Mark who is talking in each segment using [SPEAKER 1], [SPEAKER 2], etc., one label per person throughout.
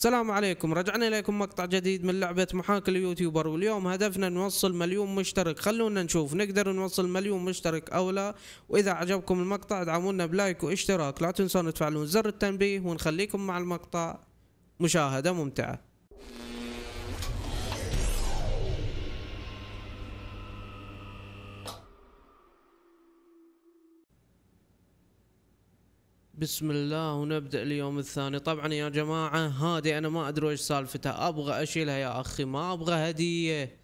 [SPEAKER 1] السلام عليكم رجعنا إليكم مقطع جديد من لعبة محاك اليوتيوبر واليوم هدفنا نوصل مليون مشترك خلونا نشوف نقدر نوصل مليون مشترك أو لا وإذا عجبكم المقطع ادعمونا بلايك واشتراك لا تنسون تفعلون زر التنبيه ونخليكم مع المقطع مشاهدة ممتعة بسم الله ونبدا اليوم الثاني طبعا يا جماعه هذه انا ما ادري ايش سالفتها ابغى اشيلها يا اخي ما ابغى هديه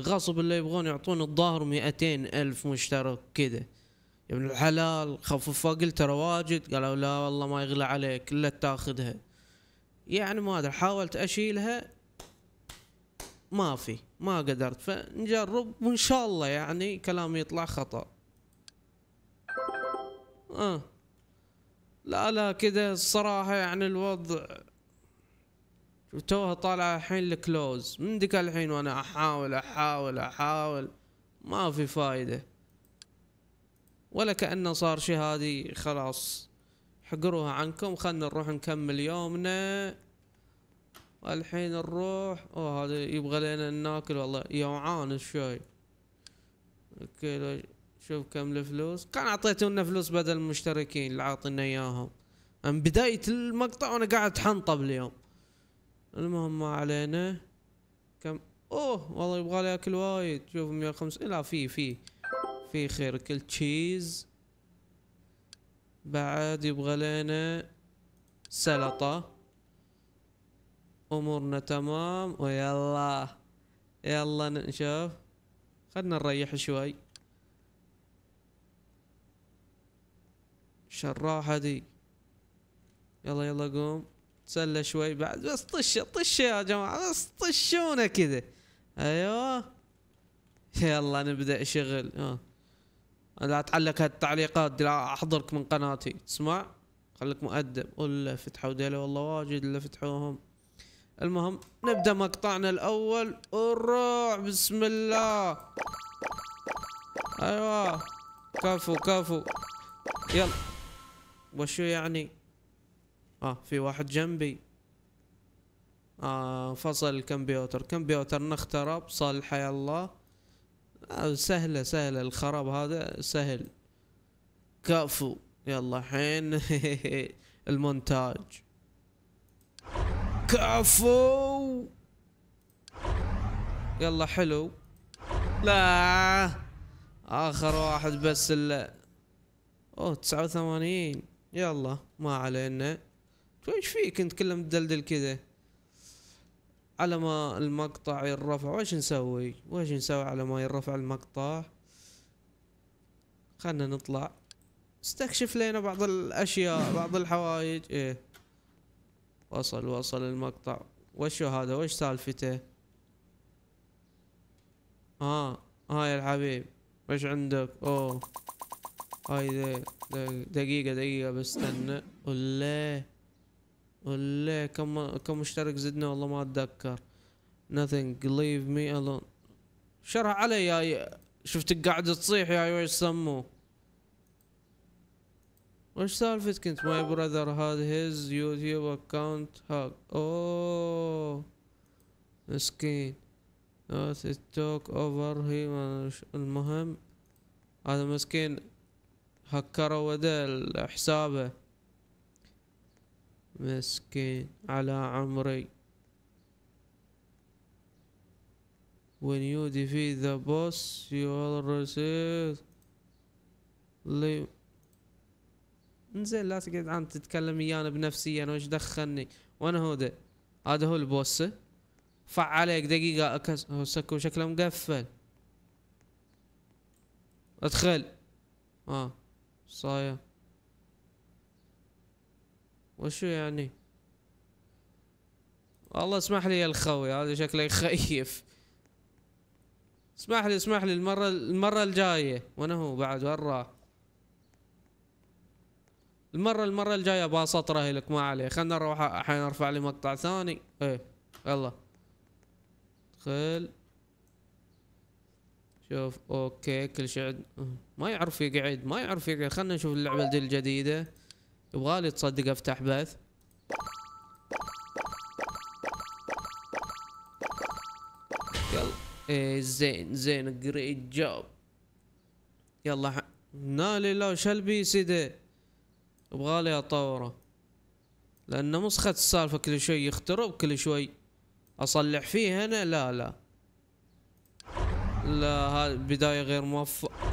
[SPEAKER 1] غصب اللي يبغون يعطون الظاهر مئتين الف مشترك كذا يا ابن الحلال خففها قلت ترى واجد قالوا لا والله ما يغلى عليك الا تاخذها يعني ما ادري حاولت اشيلها ما في ما قدرت فنجرب وان شاء الله يعني كلامي يطلع خطا اه لا لا كذا الصراحة يعني الوضع توها طالعة الحين الكلوز من ذيك الحين وانا احاول احاول احاول ما في فايدة ولا كأنه صار شي هذه خلاص حقروها عنكم خلنا نروح نكمل يومنا الحين نروح اوه هذا يبغى لنا ناكل والله يوعان الشاي اوكي شوف كم الفلوس كان اعطيتونا فلوس بدل المشتركين اللي عاطينا اياهم من بداية المقطع وانا قاعد اتحنطب اليوم المهم ما علينا كم اوه والله يبغى لي اكل وايد شوف 150 لا في في في خير كل تشيز بعد يبغى لنا سلطة امورنا تمام ويلا يلا نشوف خلنا نريح شوي شراحة دي يلا يلا قوم تسلى شوي بعد بس طشة طشة يا جماعة بس طشونا كذا ايوه يلا نبدأ شغل اه لا تعلق هالتعليقات دي لا احضرك من قناتي تسمع خليك مؤدب ولا فتحوا ديله والله واجد اللي فتحوهم المهم نبدا مقطعنا الاول الروح بسم الله ايوه كفو كفو يلا وشو يعني اه في واحد جنبي آه فصل الكمبيوتر كمبيوتر نخترب يا الله آه سهلة سهلة الخراب هذا سهل كفو يلا حين المونتاج كفو يلا حلو لا اخر واحد بس اللي اوه تسعة وثمانين يلا ما علينا وش فيك انت كله مدلدل كذا على ما المقطع ينرفع وش نسوي وش نسوي على ما ينرفع المقطع خلنا نطلع استكشف لنا بعض الاشياء بعض الحوايج ايه وصل وصل المقطع وشو هذا وش سالفته اه هاي آه الحبيب وش عندك اوه هاي دقيقة دقيقة بستنى الله الله كم كم مشترك زدنا والله ما اتذكر nothing leave me alone شرح علي يا شفتك قاعد تصيح يا ويش سموه وش سالفتك انت ماي براذر هاد هيز يوتيوب اكونت هاك اوه مسكين توك اوفر هي المهم هذا مسكين هكروا ذا حسابه مسكين على عمري when you defeat the boss you will receive leave انزين لا تقعد عم تتكلم ويانا بنفسي انا وش دخلني وانا هو ده هذا هو البوس فعليك دقيقة اكس سكو شكله مقفل ادخل اه صايا وشو يعني والله اسمح لي يا الخوي هذا شكله يخيف اسمح لي اسمح لي المرة المرة الجاية وانا هو بعد وين راح المرة المرة الجاية بسطره لك ما عليه خلنا نروح الحين ارفع لي مقطع ثاني ايه يلا دخل شوف اوكي كل شيء عد... ما يعرف يقعد ما يعرف يقعد خلنا نشوف اللعبة دي الجديدة يبغالي تصدق افتح بث يلا ايه زين زين جريت جوب يلا ح... نالي لو شلبي سيدي يبغالي اطوره لان مسخة السالفة كل شوي يخترب كل شوي اصلح فيه انا لا لا لا هذه بداية غير موفقة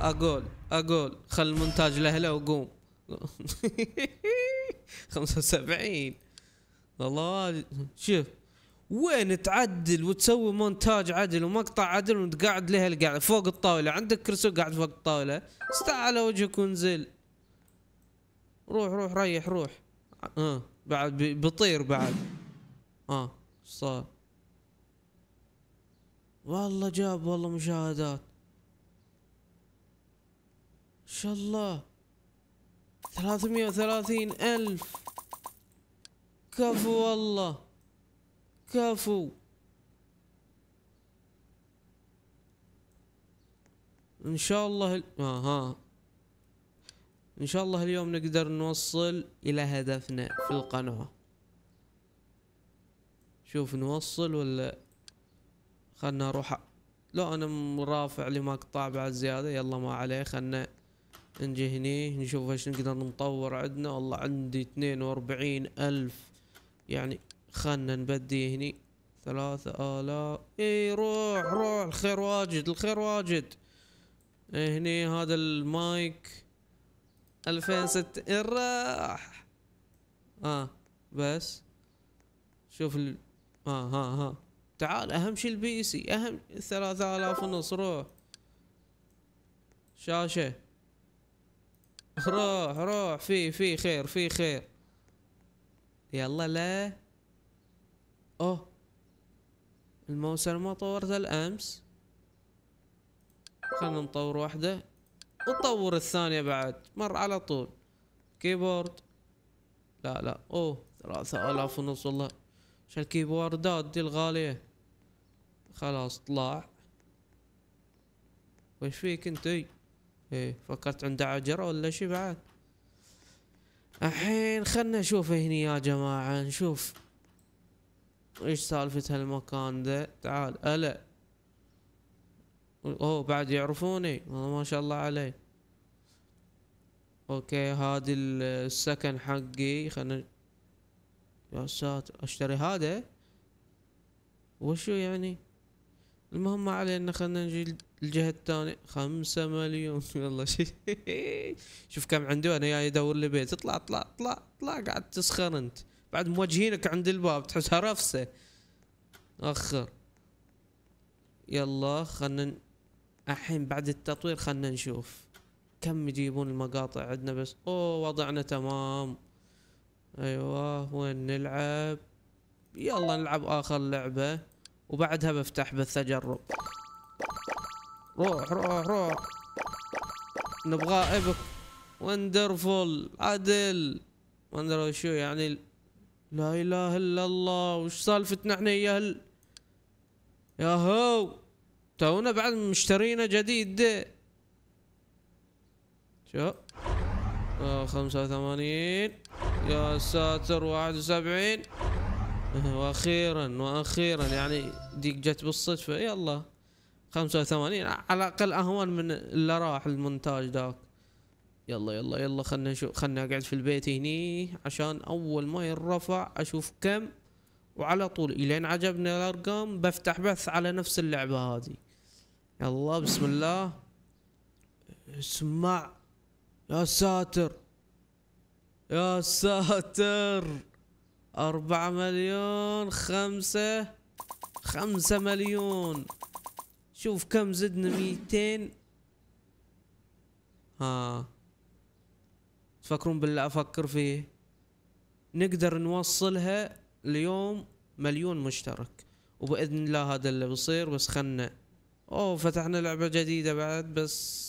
[SPEAKER 1] أقول أقول خل المونتاج لهلا وقوم خمسة وسبعين والله شوف وين تعدل وتسوي مونتاج عدل ومقطع عدل وانت قاعد لها قاعد فوق الطاولة عندك كرسي قاعد فوق الطاولة استع على وجهك وانزل روح روح ريح روح اه بعد بيطير بعد اه صار والله جاب والله مشاهدات ما شاء الله ثلاثمية وثلاثين الف كفو والله كفو ان شاء الله ال... آه ها ان شاء الله اليوم نقدر نوصل الى هدفنا في القناه شوف نوصل ولا خلنا اروح لو انا مرافع لي مقطع بعد زيادة يلا ما عليه خلنا نجي هني نشوف ايش نقدر نطور عندنا والله عندي اثنين واربعين الف يعني خلنا نبدي هني ثلاثة آلاف اي روح روح الخير واجد الخير واجد هني هذا المايك الفين ست راح اه بس شوف ال... ها ها ها تعال اهم شي البي سي اهم 3000 ونص روح شاشة روح روح في في خير في خير يلا لا اوه الموس ما طورته الامس خلنا نطور واحدة وطور الثانية بعد مر على طول كيبورد لا لا اوه ثلاثة الاف ونص والله عشان الكيبوردات دي الغالية خلاص طلع وش فيك انتي ايه فكرت عند عجرة ولا شي بعد الحين خلنا نشوف هنا يا جماعة نشوف ايش سالفة هالمكان ده تعال الا اوه بعد يعرفوني ما شاء الله عليه اوكي هذه السكن حقي خلنا يا ساتر اشتري هذا وشو يعني المهم ما علينا خلنا نجي الجهة الثانية خمسة مليون والله شوف كم عنده انا جاي ادور لي بيت اطلع اطلع اطلع اطلع قاعد تسخر انت بعد موجهينك عند الباب تحسها رفسة اخر يلا خلنا الحين بعد التطوير خلنا نشوف كم يجيبون المقاطع عندنا بس اوه وضعنا تمام ايوه وين نلعب يلا نلعب اخر لعبة وبعدها بفتح بث اجرب روح روح روح نبغى ابك وندرفول عدل وندر شو يعني لا اله الا الله وش سالفتنا احنا يا هل يا هو تونا بعد مشترينا جديد ده شو آه خمسة وثمانين يا ساتر 71 واخيرا واخيرا يعني ديك جت بالصدفه يلا 85 على الاقل اهون من اللي راح المونتاج ذاك يلا يلا يلا خلنا نشوف خلنا اقعد في البيت هني عشان اول ما ينرفع اشوف كم وعلى طول الين عجبني الارقام بفتح بث على نفس اللعبه هذه يلا بسم الله اسمع يا ساتر يا ساتر أربعة مليون خمسة خمسة مليون شوف كم زدنا ميتين ها تفكرون بالله أفكر فيه نقدر نوصلها اليوم مليون مشترك وبإذن الله هذا اللي بيصير بس خلنا أوه فتحنا لعبة جديدة بعد بس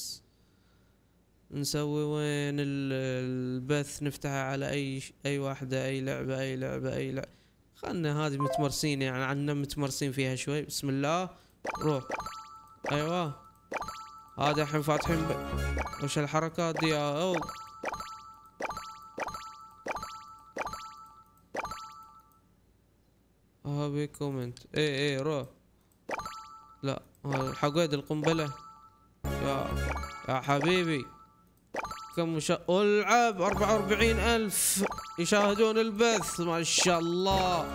[SPEAKER 1] نسوي وين البث نفتحه على اي اي واحده اي لعبه اي لعبه اي لعبه خلنا هذه متمرسين يعني عنا متمرسين فيها شوي بسم الله روح ايوه هذا الحين فاتحين وش الحركات دي او هابي كومنت اي اي روح لا حقيد القنبله يا يا حبيبي كم مشا... العب 44 ألف يشاهدون البث ما شاء الله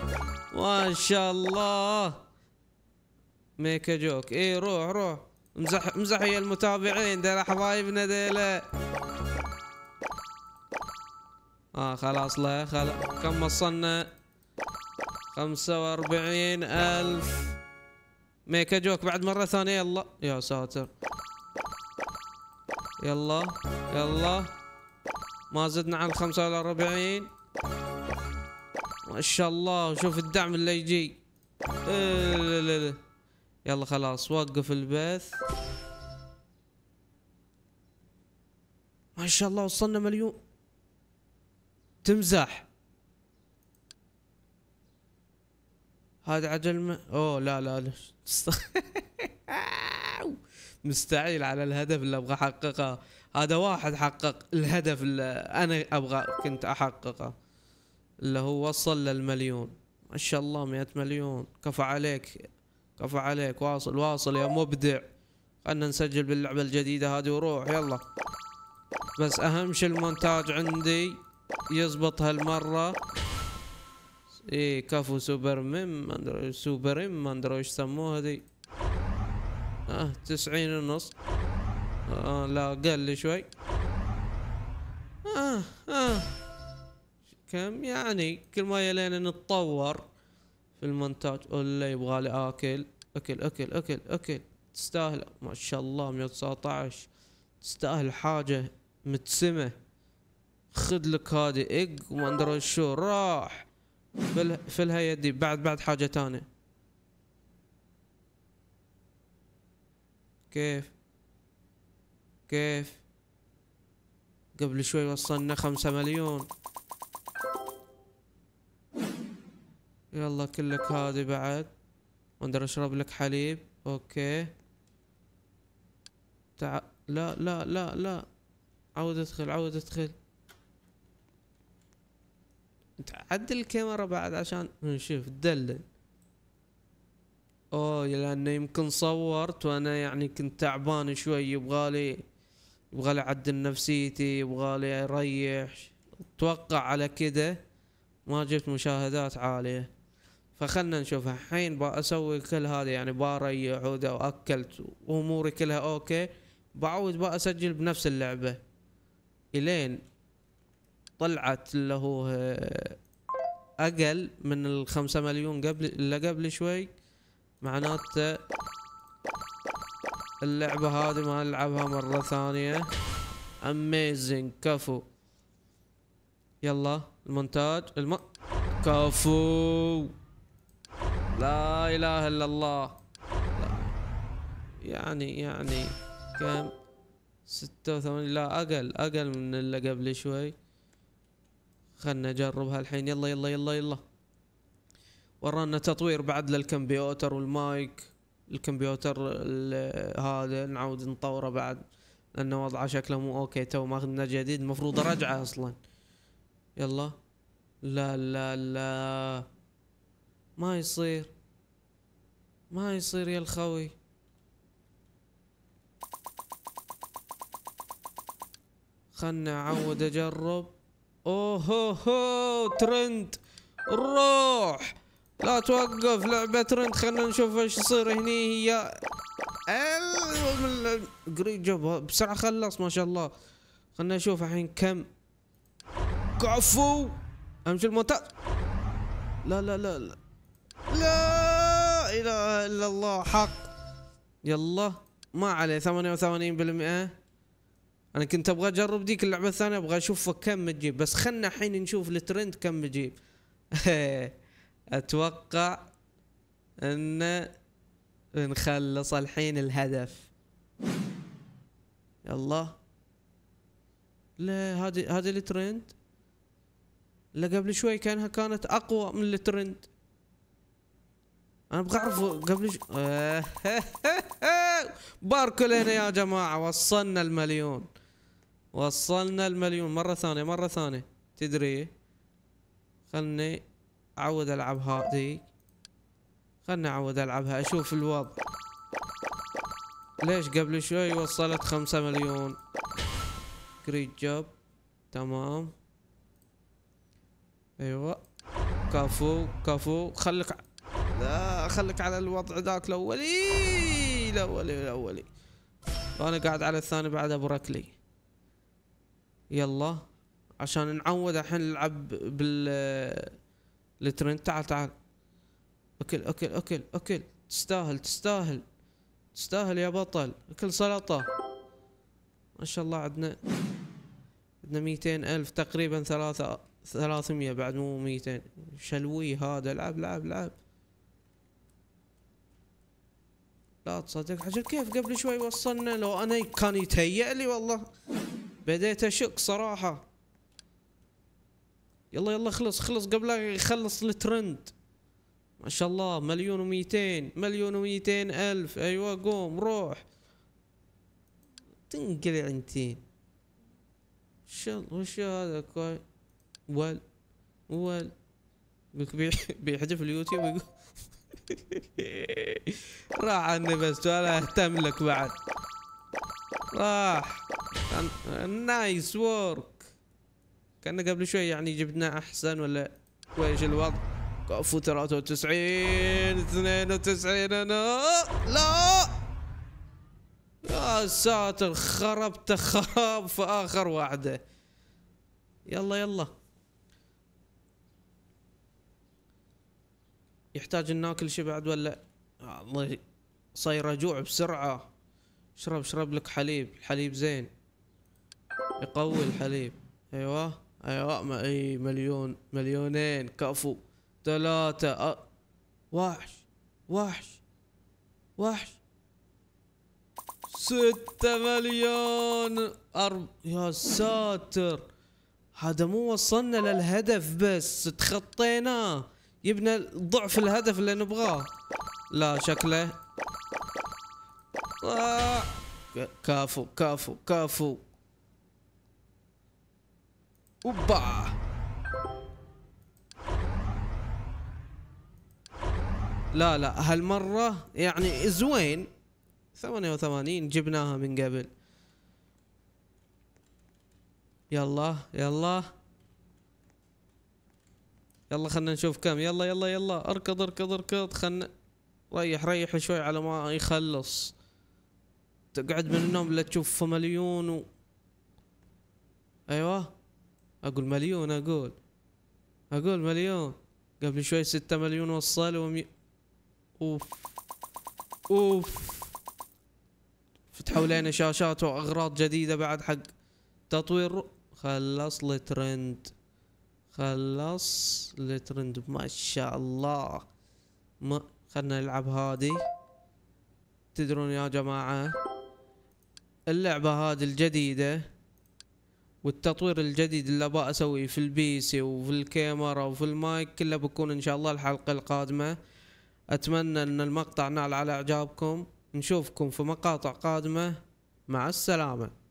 [SPEAKER 1] ما شاء الله ميك جوك اي روح روح امزح امزح يا المتابعين ديلا حبايبنا ديلا اه خلاص لا خلاص كم وصلنا 45 الف ميكا جوك بعد مرة ثانية يلا يا ساتر يلا يلا ما زدنا عن 45 ما شاء الله شوف الدعم اللي يجي يلا خلاص وقف البث ما شاء الله وصلنا مليون تمزح هذا عجل ما... اوه لا لا لا مستعيل على الهدف اللي ابغى احققه هذا واحد حقق الهدف اللي انا ابغى كنت احققه اللي هو وصل للمليون ما شاء الله مئة مليون كفى عليك كفى عليك واصل واصل يا مبدع خلنا نسجل باللعبة الجديدة هذه وروح يلا بس اهم شي المونتاج عندي يزبط هالمرة ايه كفو سوبر ميم ما ادري سوبر ام ما ادري ايش سموها دي آه تسعين ونص آه لا أقل شوي آه آه كم يعني كل ما يلينا نتطور في المونتاج ولا يبغى لي آكل أكل أكل أكل أكل تستاهل ما شاء الله 119 تستاهل حاجة متسمة خذ لك هذه إق وما أدري شو راح فلها يدي بعد بعد حاجة تانية كيف كيف قبل شوي وصلنا خمسة مليون يلا كلك هذي بعد وندر اشرب لك حليب اوكي تع... لا لا لا لا عود ادخل عود ادخل تعدل الكاميرا بعد عشان نشوف دلل اوه لانه يمكن صورت وانا يعني كنت تعبان شوي يبغالي يبغالي اعدل نفسيتي يبغالي اريح اتوقع على كده ما جبت مشاهدات عاليه فخلنا نشوف الحين بسوي كل هذا يعني بريح وذا واكلت واموري كلها اوكي بعود بقى اسجل بنفس اللعبه الين طلعت اللي آه، هو اقل من الخمسة مليون قبل اللي قبل شوي معناته اللعبة هذه ما نلعبها مرة ثانية اميزنج كفو يلا المونتاج الم كفو لا اله الا الله لا. يعني يعني كم ستة لا اقل اقل من اللي قبل شوي خلنا نجربها الحين يلا يلا يلا يلا, يلا. ورانا تطوير بعد للكمبيوتر والمايك الكمبيوتر هذا نعود نطوره بعد لان وضعه شكله مو اوكي تو ماخذنا جديد المفروض ارجعه اصلا يلا لا لا لا ما يصير ما يصير يا الخوي خلنا اعود اجرب اوه هو ترند روح لا توقف لعبة ترند خلنا نشوف ايش يصير هني هي قريب جابها بسرعة خلص ما شاء الله خلنا نشوف الحين كم كفو امشي الموتى لا لا لا لا لا اله الا الله حق يلا ما عليه 88% انا كنت ابغى اجرب ديك اللعبه الثانيه ابغى اشوف كم تجيب بس خلنا الحين نشوف الترند كم تجيب اتوقع ان نخلص الحين الهدف يلا لا هذه هذه الترند لا قبل شوي كانها كانت اقوى من الترند انا ابغى اعرف قبل ش... باركوا لنا يا جماعه وصلنا المليون وصلنا المليون مره ثانيه مره ثانيه تدري خلني اعود العبها دقيق خلنا اعود العبها اشوف الوضع ليش قبل شوي وصلت خمسة مليون جريت جوب تمام ايوه كفو كفو خلك لا خلك على الوضع ذاك الاولي الاولي الاولي انا قاعد على الثاني بعد ابو ركلي يلا عشان نعود الحين نلعب بال لترند تعال تعال اكل اكل اكل اكل تستاهل تستاهل تستاهل يا بطل اكل سلطة ما شاء الله عندنا عندنا ميتين الف تقريبا ثلاثة ثلاثمية بعد مو ميتين شلوي هذا العب العب العب لا تصدق عجب كيف قبل شوي وصلنا لو انا كان يتهيأ لي والله بديت اشك صراحة يلا يلا خلص خلص قبل لا يخلص الترند ما شاء الله مليون و مليون و ألف أيوة قوم روح تنقلع انتين شو وش هذا كوي ول ول يقولك بيحذف اليوتيوب يقول راح عني بس ولا اهتم لك بعد راح نايس وورك كان قبل شوي يعني جبنا احسن ولا وايش الوضع كفو 93 92 انا لا يا ساتر خربت خراب في اخر واحده يلا يلا يحتاج ناكل شي بعد ولا الله صاير اجوع بسرعه اشرب اشرب لك حليب الحليب زين يقوي الحليب ايوه ايوه اي مليون مليونين كفو ثلاثة أ... وحش وحش وحش ستة مليون أرب يا ساتر هذا مو وصلنا للهدف بس تخطيناه يبنى ضعف الهدف اللي نبغاه لا شكله آه. كافو كافو كافو اوبا لا لا هالمرة يعني زوين ثمانية وثمانين جبناها من قبل يلا يلا يلا خلنا نشوف كم يلا يلا يلا اركض اركض اركض خلنا ريح ريح شوي على ما يخلص تقعد من النوم لا تشوف مليون و... ايوه اقول مليون اقول اقول مليون قبل شوي ستة مليون وصلوا ومي... اوف اوف فتحوا لنا شاشات واغراض جديدة بعد حق تطوير خلص الترند خلص الترند ما شاء الله ما خلنا نلعب هادي تدرون يا جماعة اللعبة هذه الجديدة والتطوير الجديد اللي ابغى اسويه في البي سي وفي الكاميرا وفي المايك كله بكون ان شاء الله الحلقه القادمه اتمنى ان المقطع نال على اعجابكم نشوفكم في مقاطع قادمه مع السلامه